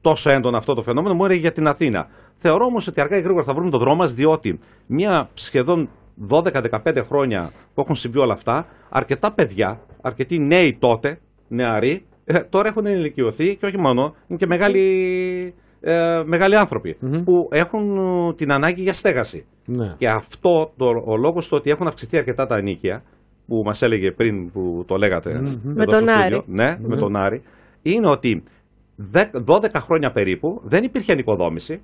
τόσο έντονο αυτό το φαινόμενο, μόνο για την Αθήνα. Θεωρώ όμως ότι αργά ή γρήγορα θα βρούμε το δρόμο μας, διότι μια σχεδόν 12-15 χρόνια που έχουν συμβεί όλα αυτά, αρκετά παιδιά, αρκετοί νέοι τότε, νεαροί, ε, τώρα έχουν ενηλικιωθεί και όχι μόνο, είναι και μεγάλοι, ε, μεγάλοι άνθρωποι που έχουν την ανάγκη για στέγαση. Ναι. Και αυτό το, ο λόγος του ότι έχουν αυξηθεί αρκετά τα ανίκεια που μας έλεγε πριν που το λέγατε. με, τον Άρη. Ναι, με τον Άρη. Είναι ότι 12 χρόνια περίπου δεν υπήρχε νοικοδόμηση.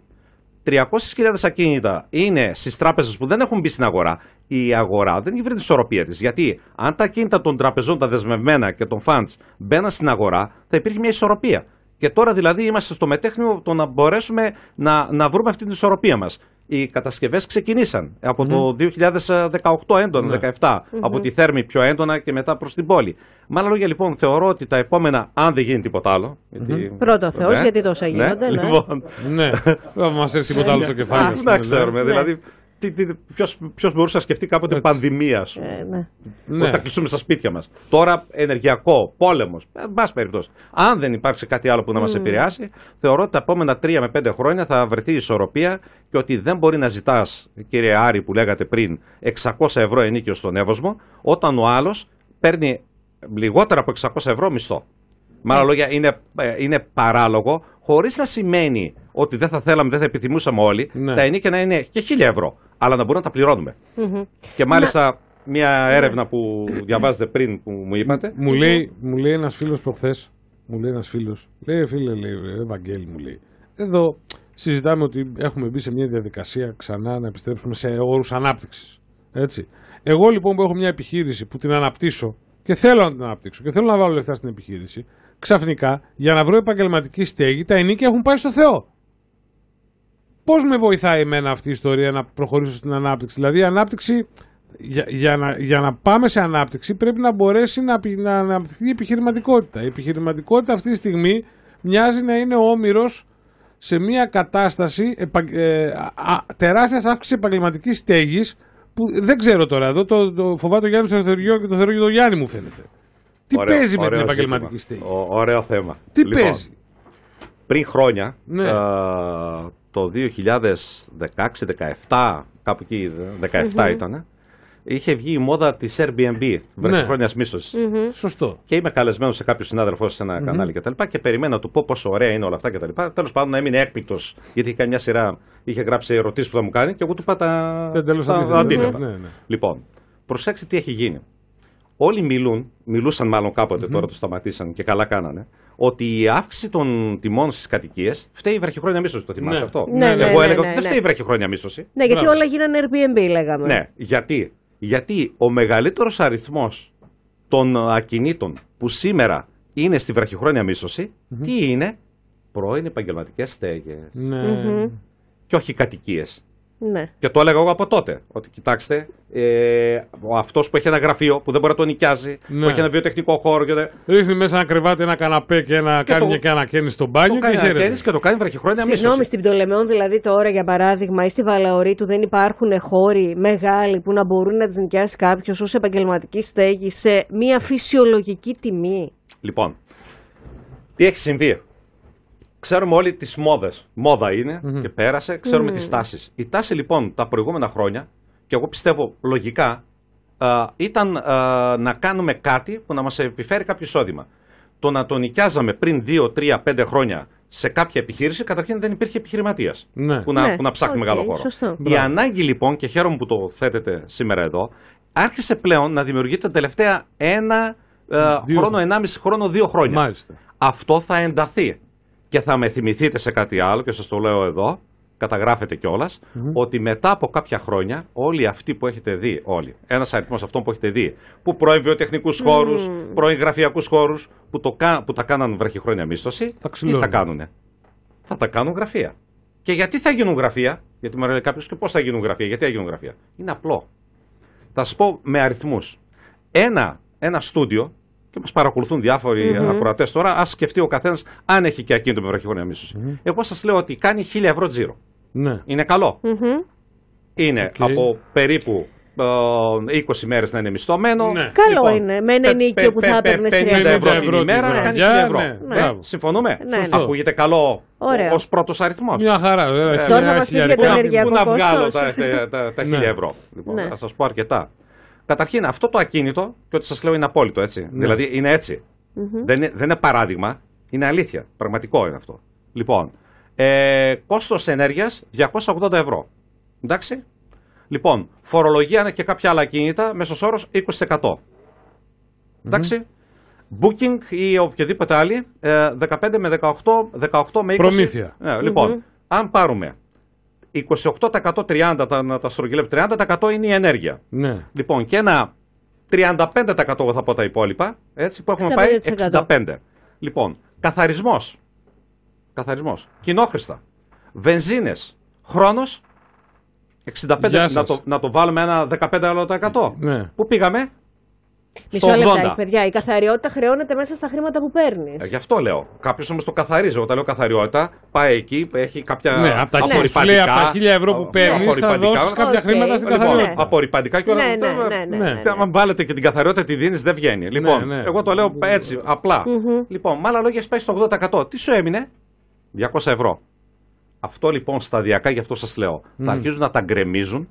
300.000 ακίνητα είναι στις τράπεζες που δεν έχουν μπει στην αγορά, η αγορά δεν έχει βρει την ισορροπία της. Γιατί αν τα ακίνητα των τραπεζών, τα δεσμευμένα και των funds μπαίναν στην αγορά, θα υπήρχε μια ισορροπία. Και τώρα δηλαδή είμαστε στο μετέχνιο το να μπορέσουμε να, να βρούμε αυτή την ισορροπία μας οι κατασκευές ξεκινήσαν από το 2018 έντονα, 17, ναι. από τη Θέρμη πιο έντονα και μετά προς την πόλη. Με άλλα λόγια, λοιπόν, θεωρώ ότι τα επόμενα, αν δεν γίνει τίποτα άλλο. Γιατί... Πρώτα Θεός, ναι. γιατί τόσα ναι, γίνονται. Ναι, ναι. Λοιπόν... ναι. μας έρθει τίποτα άλλο στο κεφάλι. Δεν ξέρουμε. Δηλαδή, Ποιο μπορούσε να σκεφτεί κάποτε Έτσι. πανδημία. Ε, ναι. Ότι ναι. θα κλειστούμε στα σπίτια μας. Τώρα ενεργειακό, πόλεμος. Ε, εν πάση περιπτώσει. Αν δεν υπάρξει κάτι άλλο που να mm. μας επηρεάσει, θεωρώ ότι τα επόμενα τρία με πέντε χρόνια θα βρεθεί η ισορροπία και ότι δεν μπορεί να ζητάς, κύριε Άρη, που λέγατε πριν, 600 ευρώ ενίκιο στον Εύωσμο, όταν ο άλλος παίρνει λιγότερα από 600 ευρώ μισθό. Με άλλα λόγια, είναι, ε, είναι παράλογο, χωρίς να σημαίνει ότι δεν θα θέλαμε, δεν θα επιθυμούσαμε όλοι ναι. τα ενίκια να είναι και χίλια ευρώ, αλλά να μπορούμε να τα πληρωνουμε Και μάλιστα μια έρευνα που διαβάζετε πριν που μου είπατε. Μου λέει, μου λέει ένας φίλος προχθές, μου λέει ένας φίλος, λέει «Ε, φίλε, λέει, ε, Ευαγγέλη μου λέει, εδώ συζητάμε ότι έχουμε μπει σε μια διαδικασία ξανά να επιστρέψουμε σε όρους ανάπτυξης. Έτσι. Εγώ λοιπόν που έχω μια επιχείρηση που την αναπτύσσω και θέλω να την αναπτύξω και θέλω να βάλω λεφτά στην επιχείρηση, ξαφνικά για να βρω επαγγελματική στέγη τα ενίκια έχουν πάει στο Θεό. Πώς με βοηθάει εμένα αυτή η ιστορία να προχωρήσω στην ανάπτυξη. Δηλαδή, η ανάπτυξη, για, για, να, για να πάμε σε ανάπτυξη, πρέπει να μπορέσει να, να αναπτυχθεί η επιχειρηματικότητα. Η επιχειρηματικότητα αυτή τη στιγμή μοιάζει να είναι όμοιρο σε μια κατάσταση ε, τεράστιας αύξησης επαγγελματικής στέγης που δεν ξέρω τώρα. Εδώ το, το φοβάται ο Γιάννης στο και το Θεωρίο και το Γιάννη μου φαίνεται. Τι ωραίο, παίζει με την επαγγελματική στέγη. Ωραίο θέμα. Τι λοιπόν, παίζει. Πριν χρόνια, ναι. Ε, το 2016-17, κάπου εκεί, 17 mm -hmm. ήταν, είχε βγει η μόδα της Airbnb, βραχυχρόνια ναι. μίσθωση. Σωστό. Και είμαι καλεσμένος σε κάποιο συνάδελφο σε ένα κανάλι κτλ. Και, και περιμένω να του πω πόσο ωραία είναι όλα αυτά κτλ. Τέλος πάντων, έμεινε έκπληκτος, γιατί είχε κάνει μια σειρά, είχε γράψει ερωτήσεις που θα μου κάνει και εγώ του πάτα. τα αντίθετα. Ναι, ναι. Λοιπόν, προσέξτε τι έχει γίνει. Όλοι μιλούν, μιλούσαν μάλλον τώρα το σταματήσαν και καλά κάνανε, ότι η αύξηση των τιμών στις κατοικίες φταίει η βραχυχρόνια μίσθωση. Το θυμάσαι ναι. αυτό. Ναι, ναι, Εγώ ναι, έλεγα ναι, ότι δεν φταίει η βραχυχρόνια μίσθωση. Ναι, γιατί όλα γίνανε Airbnb, λέγαμε. Ναι, γιατί, γιατί ο μεγαλύτερος αριθμός των ακινήτων που σήμερα είναι στη βραχυχρόνια μίσθωση, mm-hmm. τι είναι πρώην επαγγελματικές στέγες. Ναι. Και όχι κατοικίες. Ναι. Και το έλεγα εγώ από τότε. Ότι κοιτάξτε, ε, αυτός που έχει ένα γραφείο που δεν μπορεί να το νοικιάζει, που ναι. έχει ένα βιοτεχνικό χώρο. Και... Ρίχνει μέσα ένα κρεβάτι, ένα καναπέ και, ένα, και κάνει το... και ανακαίνιση στο μπάνιο. Το και ανακαίνιση και το κάνει βραχυχρόνια μέσα. Συγγνώμη, στην Πτολεμαίων δηλαδή τώρα για παράδειγμα ή στη του δεν υπάρχουν χώροι μεγάλοι που να μπορούν να τις νοικιάσει κάποιος ως επαγγελματική στέγη σε μία φυσιολογική τιμή. Λοιπόν, τι έχει συμβεί. Ξέρουμε όλοι τις μόδες. Μόδα και πέρασε, ξέρουμε mm-hmm. τις τάσεις. Η τάση λοιπόν τα προηγούμενα χρόνια, και εγώ πιστεύω λογικά, α, ήταν να κάνουμε κάτι που να μας επιφέρει κάποιο εισόδημα. Το να τον νοικιάζαμε πριν 2, 3, 5 χρόνια σε κάποια επιχείρηση, καταρχήν δεν υπήρχε επιχειρηματίας ναι. που, να, ναι. που να ψάχνει μεγάλο χώρο. Σωστό. Η ανάγκη λοιπόν, και χαίρομαι που το θέτετε σήμερα εδώ, άρχισε πλέον να δημιουργείται τα τελευταία ένα δύο. χρόνο, ενάμιση χρόνο, δύο χρόνια. Αυτό θα ενταθεί και θα με θυμηθείτε σε κάτι άλλο και σας το λέω εδώ, καταγράφεται κιόλας, mm ότι μετά από κάποια χρόνια όλοι αυτοί που έχετε δει, όλοι, ένας αριθμός αυτών που έχετε δει, που πρώην βιοτεχνικούς χώρους, mm. πρώην γραφειακούς χώρους, που, το, που τα κάναν βραχυχρόνια μίσθωση, θα τι θα κάνουνε. Θα τα κάνουν γραφεία. Και γιατί θα γίνουν γραφεία, γιατί με ρωτάει κάποιος και πώς θα γίνουν γραφεία, γιατί θα γίνουν γραφεία. Είναι απλό. Θα σας πω με αριθμούς. Ένα, ένα στούντιο και μας παρακολουθούν διάφοροι mm-hmm. ακροατές τώρα, ας σκεφτεί ο καθένας αν έχει και ακίνητο με βραχυχρόνια μίσου. Mm-hmm. Εγώ σας λέω ότι κάνει 1000 ευρώ τζίρο. Ναι. Είναι καλό. Mm-hmm. Είναι okay. από περίπου 20 μέρες να είναι μισθωμένο. Ναι. Καλό λοιπόν, είναι. Με ένα νίκη που θα έπαιρνε 30 ευρώ, την ημέρα να κάνει 1000 ευρώ. Συμφωνούμε. Ακούγεται καλό ως πρώτος αριθμός. Μια χαρά. Τώρα να μα πει για το ενεργειακό Πού να βγάλω τα 1000 ευρώ. Θα σα πω αρκετά. Καταρχήν, αυτό το ακίνητο, και ό,τι σας λέω είναι απόλυτο, έτσι. Ναι. Δηλαδή είναι έτσι. δεν, είναι, δεν είναι παράδειγμα, είναι αλήθεια. Πραγματικό είναι αυτό. Λοιπόν, ε, κόστος ενέργειας 280 ευρώ. Εντάξει. Λοιπόν, φορολογία είναι και κάποια άλλα ακίνητα, μέσος όρος 20%. Εντάξει. Booking ή οποιοδήποτε άλλη, 15 ε, με 18, 18 με 20. Προμήθεια. Ναι, λοιπόν, αν πάρουμε 28% 30% τα, τα 30% είναι η ενέργεια. Ναι. Λοιπόν, και ένα 35% θα πω τα υπόλοιπα, έτσι, που έχουμε 65%. πάει 65%. Λοιπόν, καθαρισμός, καθαρισμός, κοινόχρηστα, βενζίνες, χρόνος, 65% να το, να το, βάλουμε ένα 15% ναι. που πήγαμε Μισό λεπτό, παιδιά. Η καθαριότητα χρεώνεται μέσα στα χρήματα που παίρνεις. Ε, γι' αυτό λέω. Κάποιος όμως το καθαρίζει. Όταν λέω καθαριότητα, πάει εκεί, έχει κάποια. Ναι, από τα, λέει, από τα χίλια ευρώ που παίρνεις, θα δώσει κάποια χρήματα στην λοιπόν, Ναι. Απορριπαντικά και όλα ναι, τα, ναι, ναι, ναι, ναι, Αν ναι, βάλετε και την καθαριότητα τη δίνεις, δεν βγαίνει. Λοιπόν, εγώ το λέω έτσι, απλά. Λοιπόν, με άλλα λόγια, πάει στο 80%. Τι σου έμεινε, 200 ευρώ. Αυτό λοιπόν σταδιακά, γι' αυτό σας λέω, θα αρχίζουν να τα γκρεμίζουν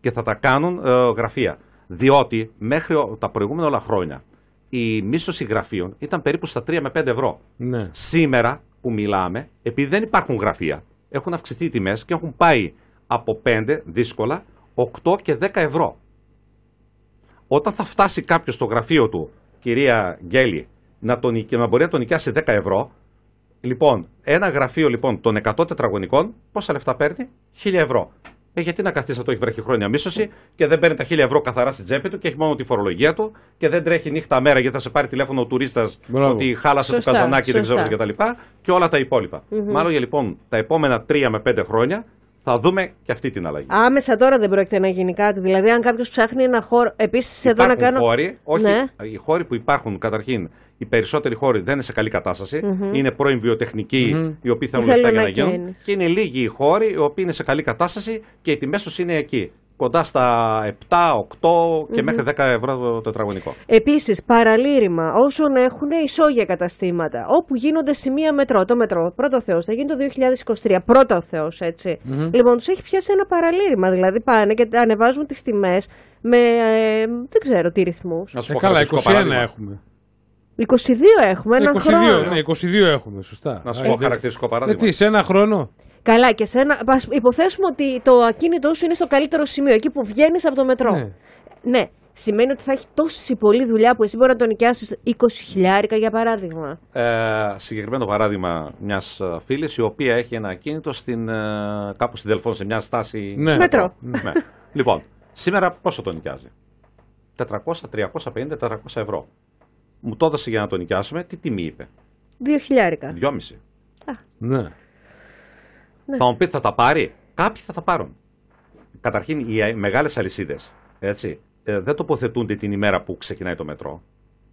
και θα τα κάνουν ε, γραφεία. Διότι μέχρι τα προηγούμενα όλα χρόνια η μίσθωση γραφείων ήταν περίπου στα 3 με 5 ευρώ. Ναι. Σήμερα που μιλάμε, επειδή δεν υπάρχουν γραφεία, έχουν αυξηθεί οι τιμές και έχουν πάει από 5 δύσκολα 8 και 10 ευρώ. Όταν θα φτάσει κάποιος στο γραφείο του, κυρία Γκέλη, να, τον, να μπορεί να τον νοικιάσει 10 ευρώ, λοιπόν, ένα γραφείο λοιπόν των 100 τετραγωνικών, πόσα λεφτά παίρνει, 1000 ευρώ. Ε, γιατί να καθίσει να το έχει χρόνια μίσωση και δεν παίρνει τα χίλια ευρώ καθαρά στην τσέπη του και έχει μόνο τη φορολογία του και δεν τρέχει νύχτα μέρα γιατί θα σε πάρει τηλέφωνο ο τουρίστας ότι χάλασε σωστά, το καζανάκι, σωστά. δεν ξέρω κτλ. Και, όλα τα υπόλοιπα. Mm -hmm. Μάλλον λοιπόν τα επόμενα τρία με πέντε χρόνια θα δούμε και αυτή την αλλαγή. Άμεσα τώρα δεν πρόκειται να γίνει κάτι. Δηλαδή, αν κάποιος ψάχνει ένα χώρο. Επίσης, εδώ να κάνω. όχι, ναι. Οι χώροι που υπάρχουν καταρχήν οι περισσότεροι χώροι δεν είναι σε καλή Είναι πρώην βιοτεχνικοί mm-hmm. οι οποίοι θέλουν λεφτά για να γίνουν. Και είναι λίγοι οι χώροι οι οποίοι είναι σε καλή κατάσταση και οι τιμές τους είναι εκεί. Κοντά στα 7, 8 και μέχρι 10 ευρώ το τετραγωνικό. Επίσης, παραλήρημα όσων έχουν ισόγεια καταστήματα, όπου γίνονται σημεία μετρό. Το μετρό, πρώτο Θεός, θα γίνει το 2023. Πρώτο Θεός, έτσι. Λοιπόν, τους έχει πιάσει ένα παραλήρημα. Δηλαδή, πάνε και ανεβάζουν τις τιμές με. Ε, δεν ξέρω τι ρυθμούς. Ε, καλά, 21 έχουμε. 22 έχουμε, ένα 22, χρόνο. Ναι, 22 έχουμε, σωστά. Να σου πω χαρακτηριστικό παράδειγμα. Γιατί, ε, σε ένα χρόνο. Καλά, και σε ένα. Υποθέσουμε ότι το ακίνητό σου είναι στο καλύτερο σημείο, εκεί που βγαίνεις από το μετρό. Ναι. ναι. Σημαίνει ότι θα έχει τόση πολλή δουλειά που εσύ μπορεί να τον νοικιάσεις 20 χιλιάρικα για παράδειγμα. Ε, συγκεκριμένο παράδειγμα μιας ε, φίλης η οποία έχει ένα ακίνητο στην, ε, κάπου στην Δελφόν, σε μια στάση. Ναι. Μετρό. Ναι. λοιπόν, σήμερα πόσο τον νοικιάζει. 400, 350, 400 ευρώ μου το έδωσε για να τον νοικιάσουμε. Τι τιμή είπε. Δύο χιλιάρικα. Δυόμιση. Α. Ναι. ναι. Θα μου πείτε θα τα πάρει. Κάποιοι θα τα πάρουν. Καταρχήν οι μεγάλες αλυσίδες. έτσι, ε, δεν τοποθετούνται την ημέρα που ξεκινάει το μετρό.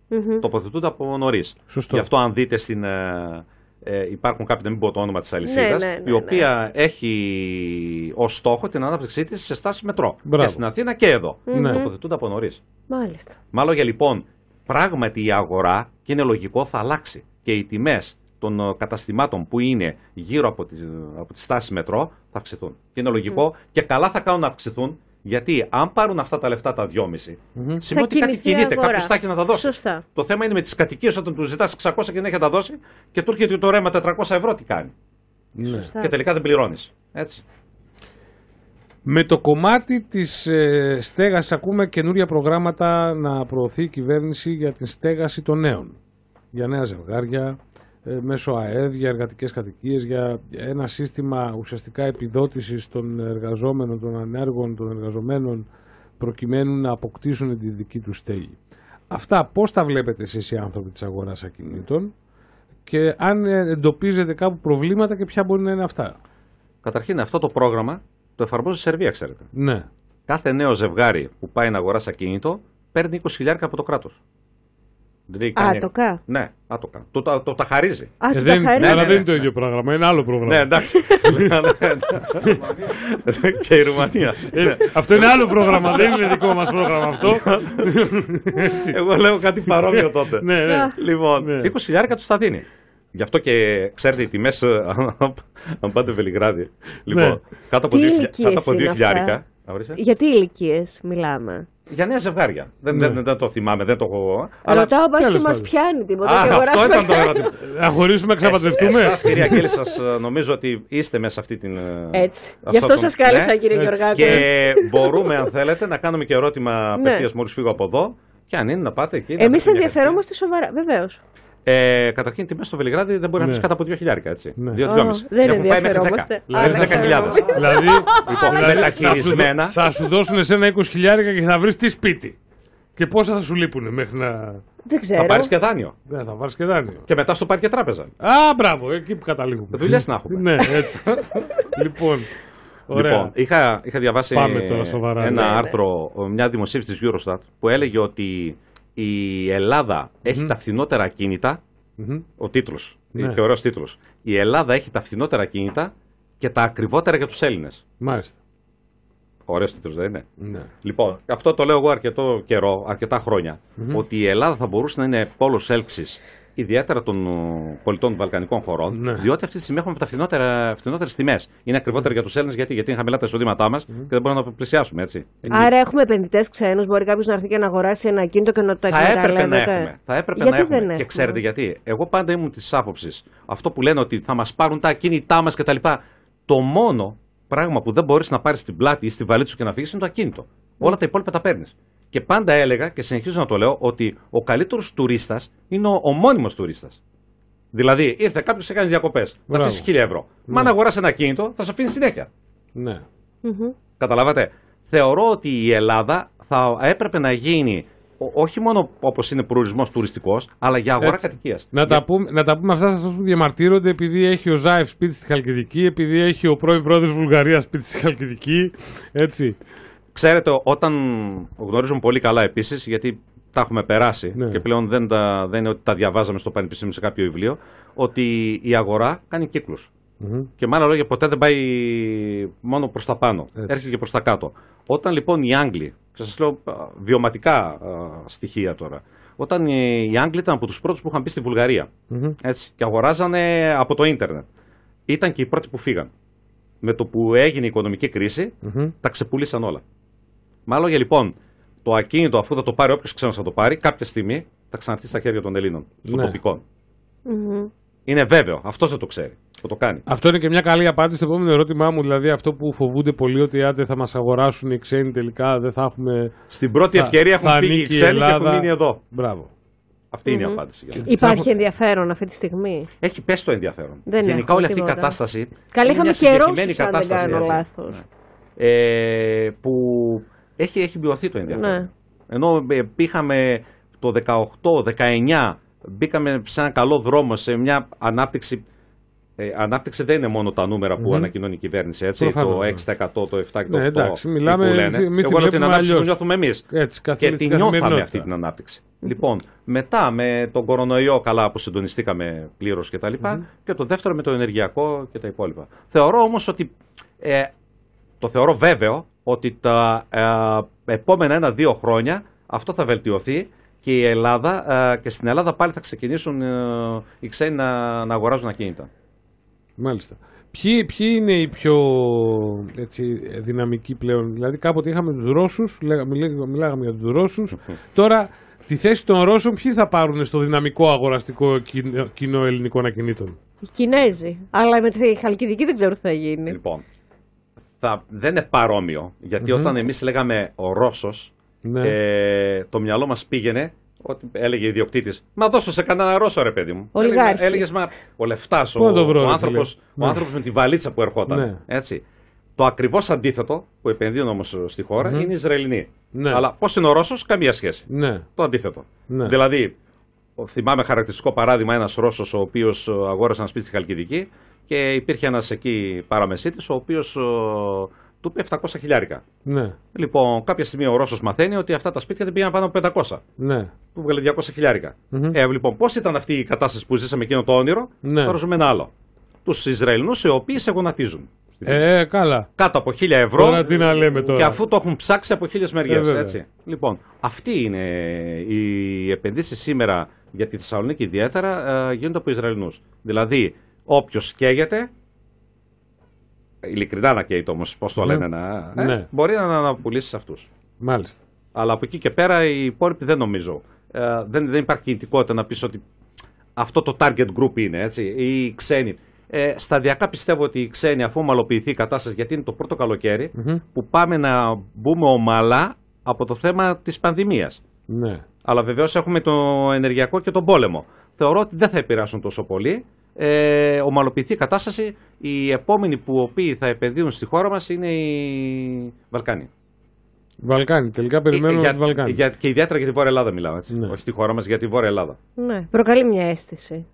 Mm-hmm. Τοποθετούνται από νωρίς. Γι' αυτό αν δείτε στην... Ε, ε, υπάρχουν κάποιοι, να μην πω το όνομα της αλυσίδας, ναι, ναι, η ναι, οποία ναι. έχει ως στόχο την ανάπτυξή της σε στάση μετρό. Και στην Αθήνα και εδώ. Mm-hmm. Τοποθετούνται από νωρίς. Μάλιστα. Μάλλον για λοιπόν πράγματι η αγορά, και είναι λογικό, θα αλλάξει. Και οι τιμές των ε, καταστημάτων που είναι γύρω από τις ε, από τη στάση μετρό θα αυξηθούν. Και είναι λογικό και καλά θα κάνουν να αυξηθούν, γιατί αν πάρουν αυτά τα λεφτά τα 2,5, mm-hmm. σημαίνει ότι κάτι κινείται, κάποιος θα έχει να τα δώσει. Το θέμα είναι με τις κατοικίες όταν τους ζητάς 600 και δεν έχει τα δώσει και του έρχεται το ρέμα 400 ευρώ, τι κάνει. Ναι. Και τελικά δεν πληρώνεις. Έτσι. Με το κομμάτι της ε, στέγασης ακούμε καινούρια προγράμματα να προωθεί η κυβέρνηση για την στέγαση των νέων. Για νέα ζευγάρια, ε, μέσω ΑΕΔ, για εργατικές κατοικίες, για ένα σύστημα ουσιαστικά επιδότησης των εργαζόμενων, των ανέργων, των εργαζομένων προκειμένου να αποκτήσουν τη δική τους στέγη. Αυτά πώς τα βλέπετε εσείς οι άνθρωποι της αγοράς ακινήτων και αν εντοπίζετε κάπου προβλήματα και ποια μπορεί να είναι αυτά. Καταρχήν αυτό το πρόγραμμα το εφαρμόζει η Σερβία, ξέρετε. Ναι. Κάθε νέο ζευγάρι που πάει να αγοράσει ακίνητο παίρνει 20.000 από το κράτος. Δηλαδή, άτοκα. Ναι, άτοκα. Το, τα χαρίζει. Α, ε, δεν, τα χαρίζει. Ναι, αλλά δεν είναι το ίδιο πρόγραμμα, είναι άλλο πρόγραμμα. Ναι, εντάξει. και η Ρουμανία. Ε, ναι. αυτό είναι άλλο πρόγραμμα, δεν είναι δικό μας πρόγραμμα αυτό. Λοιπόν, εγώ λέω κάτι παρόμοιο τότε. ναι, ναι. Λοιπόν, 20.000 του θα δίνει. Γι' αυτό και ξέρετε οι τιμές, ε, αν πάτε Βελιγράδι. Λοιπόν, ναι. κάτω από 2 χιλιάρικα. Ε. Γιατί ηλικίες μιλάμε. Για νέα ζευγάρια. Ναι. Δεν, το θυμάμαι, δεν το έχω. Αλλά... Ρωτάω πα και μας πιάνει τίποτα. Α, αυτό ήταν το ερώτημα. Να χωρίσουμε, ξαναπατρευτούμε. Εσάς, κυρία Κέλλη, σας ε, νομίζω ότι είστε μέσα αυτή την. Έτσι. Γι' αυτό σας κάλεσα, ναι. κύριε Γεωργάκη. Και μπορούμε, αν θέλετε, να κάνουμε και ερώτημα απευθείας μόλις φύγω από εδώ. Και αν είναι να πάτε εκεί. Εμεί ενδιαφερόμαστε σοβαρά. Βεβαίως. Ε, καταρχήν, τιμές στο Βελιγράδι δεν μπορεί να ναι. πεις κατά από 2.000, έτσι. Ναι. Δεν ενδιαφερόμαστε. Δηλαδή 10.000. Δηλαδή, μεταχειρισμένα. Δηλαδή, λοιπόν, δηλαδή, θα σου δώσουν εσένα 20.000 και θα βρεις τι σπίτι. Και πόσα θα σου λείπουν μέχρι να. Δεν ξέρω. Θα πάρεις και δάνειο. Ναι, θα πάρεις και δάνειο. Και μετά στο πάρει και τράπεζα. Α, μπράβο, εκεί που καταλήγουμε. δουλειά να έχουμε. ναι, έτσι. λοιπόν. Ωραία. Λοιπόν, είχα, είχα διαβάσει ένα άρθρο, μια δημοσίευση της Eurostat που έλεγε ότι η Ελλάδα έχει τα φθηνότερα κίνητα. Ο τίτλος. Ναι. Και ωραίος τίτλος. Η Ελλάδα έχει τα φθηνότερα κίνητα και τα ακριβότερα για τους Έλληνες. Μάλιστα. Ωραίος τίτλος, δεν είναι. Ναι. Λοιπόν, αυτό το λέω εγώ αρκετό καιρό, αρκετά Ότι η Ελλάδα θα μπορούσε να είναι πόλος έλξης ιδιαίτερα των ε, πολιτών των Βαλκανικών χωρών, ναι. διότι αυτή τη στιγμή έχουμε τα φθηνότερες τιμές. Είναι ακριβότερα για τους Έλληνες γιατί, γιατί είναι χαμηλά τα εισοδήματά μας και δεν μπορούμε να πλησιάσουμε έτσι. Άρα έχουμε επενδυτές ξένους, μπορεί κάποιος να έρθει και να αγοράσει ένα κινητό και να το εκμεταλλεύεται. Θα έπρεπε να έχουμε. Θα έπρεπε γιατί να έχουμε. Και ξέρετε γιατί. Εγώ πάντα ήμουν της άποψης αυτό που λένε ότι θα μας πάρουν τα ακίνητά μας κτλ. Το μόνο πράγμα που δεν μπορείς να πάρεις στην πλάτη ή στη βαλίτσα και να φύγεις είναι το ακίνητο. Όλα τα υπόλοιπα τα παίρνεις. Και πάντα έλεγα και συνεχίζω να το λέω ότι ο καλύτερος τουρίστας είναι ο, ο μόνιμο τουρίστας. Δηλαδή, ήρθε κάποιος και έκανε διακοπές. να πει 1000 ευρώ. Ναι. Μα αν αγοράσει ένα κινητό, θα σε αφήνει συνέχεια. Ναι. Καταλάβατε. Θεωρώ ότι η Ελλάδα θα έπρεπε να γίνει όχι μόνο όπως είναι προορισμός τουριστικός, αλλά για αγορά κατοικίας. Να, για... να τα πούμε αυτά σε αυτού που διαμαρτύρονται επειδή έχει ο Ζάεφ σπίτι στη Χαλκιδική, επειδή έχει ο πρώην πρόεδρος Βουλγαρίας σπίτι στη Χαλκιδική. Έτσι. Ξέρετε, όταν γνωρίζουμε πολύ καλά επίσης, γιατί τα έχουμε περάσει ναι. και πλέον δεν, τα, δεν είναι ότι τα διαβάζαμε στο πανεπιστήμιο σε κάποιο βιβλίο, ότι η αγορά κάνει κύκλους. Και με άλλα λόγια, ποτέ δεν πάει μόνο προς τα πάνω. Έρχεται και προς τα κάτω. Όταν λοιπόν οι Άγγλοι, και σας λέω βιωματικά στοιχεία τώρα, όταν οι Άγγλοι ήταν από τους πρώτους που είχαν μπει στη βουλγαρια έτσι, και αγοράζανε από το ίντερνετ, ήταν και οι πρώτοι που φύγαν. Με το που έγινε η οικονομική τα ξεπούλησαν όλα. Με άλλα λόγια, λοιπόν, το ακίνητο αφού θα το πάρει όποιος ξένος θα το πάρει, κάποια στιγμή θα ξαναρθεί στα χέρια των Ελλήνων, των ναι. τοπικών. Είναι βέβαιο. Αυτός δεν το ξέρει. Θα το κάνει. Αυτό είναι και μια καλή απάντηση στο επόμενο ερώτημά μου. Δηλαδή, αυτό που φοβούνται πολύ ότι άντε θα μας αγοράσουν οι ξένοι τελικά, δεν θα έχουμε. Στην πρώτη ευκαιρία έχουν φύγει οι ξένοι Ελλάδα. και έχουν μείνει εδώ. Μπράβο. Αυτή είναι η απάντηση. Υπάρχει ενδιαφέρον αυτή τη στιγμή. Έχει πέσει το ενδιαφέρον. Γενικά όλη αυτή η κατάσταση. Καλή, είχαμε και ερώτηση, λάθο. που έχει, έχει μειωθεί το ενδιαφέρον. Ναι. Ενώ ε, πήγαμε το 18-19, μπήκαμε σε ένα καλό δρόμο, σε μια ανάπτυξη. Ε, ανάπτυξη δεν είναι μόνο τα νούμερα που mm-hmm. ανακοινώνει η κυβέρνηση. Έτσι, το 6%, ναι. το 7% και το 8%. Ναι, εντάξει, μιλάμε, που λένε. Εγώ την ανάπτυξη που νιώθουμε εμείς. Και τη νιώθαμε αυτή την ανάπτυξη. Λοιπόν, μετά με τον κορονοϊό, καλά που συντονιστήκαμε πλήρως κτλ. Και, και το δεύτερο με το ενεργειακό και τα υπόλοιπα. Θεωρώ όμως ότι ε, το θεωρώ βέβαιο ότι τα ε, επόμενα ένα-δύο χρόνια αυτό θα βελτιωθεί και η Ελλάδα ε, και στην Ελλάδα πάλι θα ξεκινήσουν ε, οι ξένοι να, να αγοράζουν ακίνητα. Μάλιστα. Ποιοι, ποιοι είναι οι πιο έτσι, δυναμικοί πλέον. Δηλαδή κάποτε είχαμε τους Ρώσους, μιλάγαμε για τους Ρώσους. Τώρα τη θέση των Ρώσων ποιοι θα πάρουν στο δυναμικό αγοραστικό κοινό, ελληνικών ακινήτων. Οι Κινέζοι. Αλλά με τη Χαλκιδική δεν ξέρω τι θα γίνει. Λοιπόν, θα, δεν είναι παρόμοιο. όταν εμείς λέγαμε ο Ρώσος, ναι. ε, το μυαλό μας πήγαινε ότι έλεγε ιδιοκτήτης. Μα δώσω σε κανένα Ρώσο, ρε παιδί μου. Έλεγε, μα ο λεφτάς, ο, ο, ο ναι. άνθρωπος με τη βαλίτσα που ερχόταν. Ναι. Έτσι. Το ακριβώς αντίθετο που επενδύουν όμως στη χωρα είναι οι Ισραηλινοί. Αλλά πώς είναι ο Ρώσος, καμία σχέση. Ναι. Το αντίθετο. Δηλαδή, θυμάμαι χαρακτηριστικό παράδειγμα ένας Ρώσος ο οποίος ε, αγόρασε ένα σπίτι στη Χαλκιδική και υπήρχε ένας εκεί παραμεσίτης, ο οποίος του είπε 700 χιλιάρικα. Ναι. Λοιπόν, κάποια στιγμή ο Ρώσος μαθαίνει ότι αυτά τα σπίτια δεν πήγαν πάνω από 500. Ναι. Του βγάλε 200 χιλιάρικα. ε, λοιπόν, πώς ήταν αυτή η κατάσταση που ζήσαμε εκείνο το όνειρο, ναι. τώρα ζούμε ένα άλλο. Τους Ισραηλινούς οι οποίοι σε γονατίζουν. Ε, καλά. Κάτω από 1000 ευρώ. Τώρα τι λέμε τώρα. Και αφού το έχουν ψάξει από χίλιες μεριές. Ε, έτσι. λοιπόν, αυτή είναι η επενδύσεις σήμερα για τη Θεσσαλονίκη ιδιαίτερα ε, γίνονται από Ισραηλινούς. Δηλαδή, Όποιος καίγεται, ειλικρινά να καίει το όμως, πώς το ναι. λένε, να, ε, ναι. μπορεί να αναπουλήσει αυτούς. Μάλιστα. Αλλά από εκεί και πέρα οι υπόλοιποι δεν νομίζω. Ε, δεν, δεν υπάρχει κινητικότητα να πεις ότι αυτό το target group είναι, έτσι, ή οι ξένοι. Ε, σταδιακά πιστεύω ότι οι ξένοι, αφού ομαλοποιηθεί η κατάσταση, γιατί είναι το πρώτο καλοκαίρι, που πάμε να μπούμε ομαλά από το θέμα της πανδημίας. Ναι. Αλλά βεβαίως έχουμε το ενεργειακό και τον πόλεμο. Θεωρώ ότι δεν θα επηρεάσουν τόσο πολύ ε, ομαλοποιηθεί η κατάσταση. Οι επόμενοι που οποίοι θα επενδύουν στη χώρα μας είναι οι Βαλκάνοι. Βαλκάνοι, τελικά ε, περιμένουμε για, Βαλκάνοι. Για, και ιδιαίτερα για τη Βόρεια Ελλάδα μιλάμε, έτσι. Ναι. όχι τη χώρα μας, για τη Βόρεια Ελλάδα. Ναι, προκαλεί μια αίσθηση.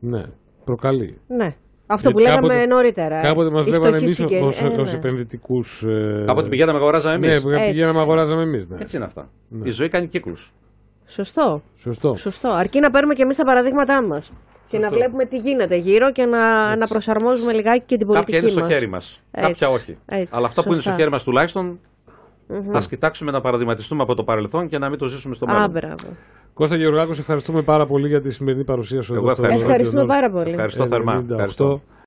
Ναι, προκαλεί. Ναι. Αυτό που λέγαμε κάποτε, νωρίτερα. Ε, κάποτε μας βλέπανε εμεί ως ε, ναι. επενδυτικούς. Κάποτε πηγαίναμε αγοράζαμε εμεί. Ναι, πηγαίναμε αγοράζαμε εμείς. Ναι. Έτσι είναι αυτά. Ναι. Η ζωή κάνει κύκλους. Σωστό. Σωστό. Σωστό. Αρκεί να παίρνουμε και εμείς τα παραδείγματά μας. Και να βλέπουμε τι γίνεται γύρω και να, να προσαρμόζουμε λιγάκι και την πολιτική μας. Κάποια είναι στο χέρι μας, κάποια όχι. Αλλά αυτά που είναι στο χέρι μας τουλάχιστον Mm-hmm. κοιτάξουμε να παραδειγματιστούμε από το παρελθόν και να μην το ζήσουμε στο μέλλον. Ah, Κώστα Γεωργάκος, ευχαριστούμε πάρα πολύ για τη σημερινή παρουσία σου. Εγώ ευχαριστώ. Ευχαριστούμε πάρα πολύ. Ευχαριστώ ε, θερμά. Ευχαριστώ.